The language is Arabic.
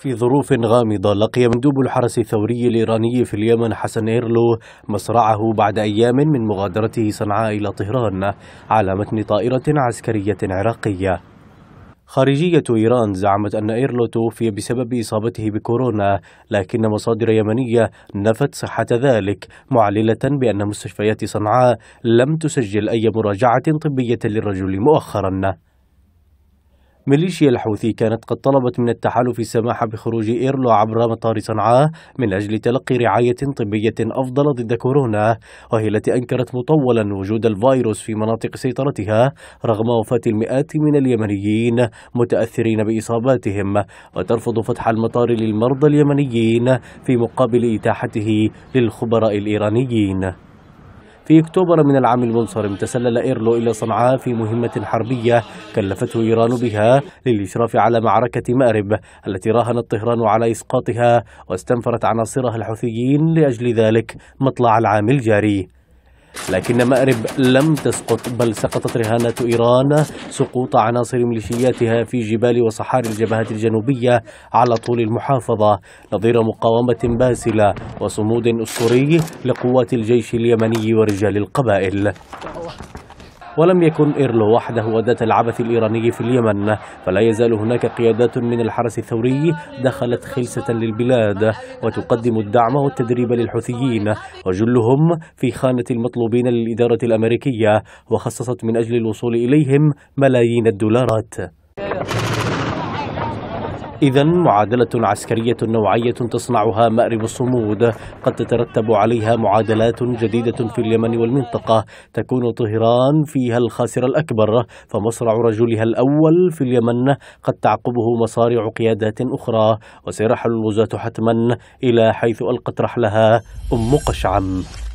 في ظروف غامضة لقي مندوب الحرس الثوري الإيراني في اليمن حسن إيرلو مصرعه بعد أيام من مغادرته صنعاء إلى طهران على متن طائرة عسكرية عراقية خارجية إيران زعمت أن إيرلو توفي بسبب إصابته بكورونا لكن مصادر يمنية نفت صحة ذلك معللة بأن مستشفيات صنعاء لم تسجل أي مراجعة طبية للرجل مؤخراً ميليشيا الحوثي كانت قد طلبت من التحالف السماح بخروج إيرلو عبر مطار صنعاء من أجل تلقي رعاية طبية أفضل ضد كورونا وهي التي أنكرت مطولا وجود الفيروس في مناطق سيطرتها رغم وفاة المئات من اليمنيين متأثرين بإصاباتهم وترفض فتح المطار للمرضى اليمنيين في مقابل إتاحته للخبراء الإيرانيين في أكتوبر من العام المنصرم تسلل إيرلو إلى صنعاء في مهمة حربية كلفته إيران بها للإشراف على معركة مأرب التي راهنت طهران على إسقاطها واستنفرت عناصرها الحوثيين لأجل ذلك مطلع العام الجاري لكن مأرب لم تسقط بل سقطت رهانة إيران سقوط عناصر ميليشياتها في جبال وصحاري الجبهة الجنوبية على طول المحافظة نظير مقاومة باسلة وصمود أسطوري لقوات الجيش اليمني ورجال القبائل ولم يكن إيرلو وحده أداة العبث الإيراني في اليمن فلا يزال هناك قيادات من الحرس الثوري دخلت خلسة للبلاد وتقدم الدعم والتدريب للحوثيين وجلهم في خانة المطلوبين للإدارة الأمريكية وخصصت من أجل الوصول إليهم ملايين الدولارات إذا معادلة عسكرية نوعية تصنعها مأرب الصمود قد تترتب عليها معادلات جديدة في اليمن والمنطقة تكون طهران فيها الخاسر الأكبر فمصرع رجلها الأول في اليمن قد تعقبه مصارع قيادات أخرى وسيرحل الغزاة حتما إلى حيث ألقت رحلها أم قشعم